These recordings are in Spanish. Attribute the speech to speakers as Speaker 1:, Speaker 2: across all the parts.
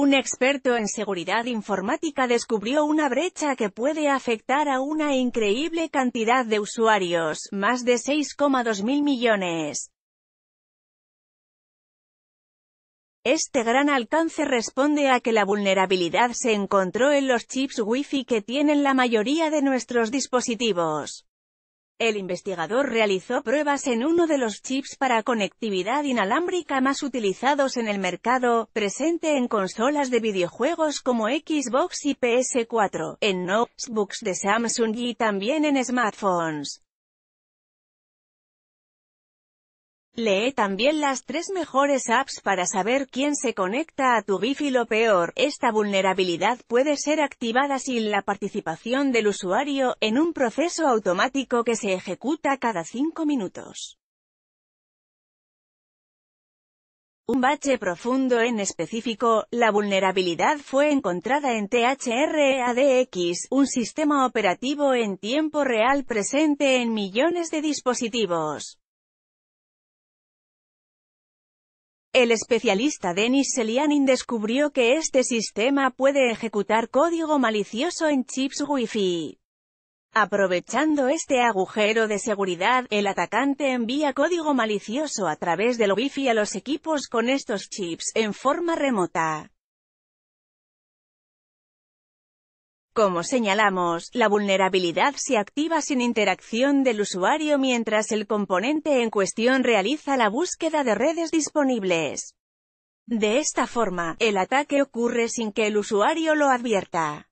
Speaker 1: Un experto en seguridad informática descubrió una brecha que puede afectar a una increíble cantidad de usuarios, más de 6,2 mil millones. Este gran alcance responde a que la vulnerabilidad se encontró en los chips Wi-Fi que tienen la mayoría de nuestros dispositivos. El investigador realizó pruebas en uno de los chips para conectividad inalámbrica más utilizados en el mercado, presente en consolas de videojuegos como Xbox y PS4, en notebooks de Samsung y también en smartphones. Lee también las tres mejores apps para saber quién se conecta a tu wi lo peor, esta vulnerabilidad puede ser activada sin la participación del usuario, en un proceso automático que se ejecuta cada cinco minutos. Un bache profundo en específico, la vulnerabilidad fue encontrada en THRADX, un sistema operativo en tiempo real presente en millones de dispositivos. El especialista Denis Selianin descubrió que este sistema puede ejecutar código malicioso en chips Wi-Fi. Aprovechando este agujero de seguridad, el atacante envía código malicioso a través del Wi-Fi a los equipos con estos chips, en forma remota. Como señalamos, la vulnerabilidad se activa sin interacción del usuario mientras el componente en cuestión realiza la búsqueda de redes disponibles. De esta forma, el ataque ocurre sin que el usuario lo advierta.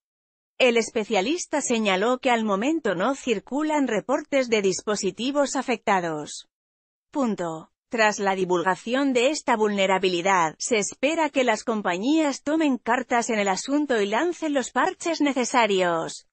Speaker 1: El especialista señaló que al momento no circulan reportes de dispositivos afectados. Punto. Tras la divulgación de esta vulnerabilidad, se espera que las compañías tomen cartas en el asunto y lancen los parches necesarios.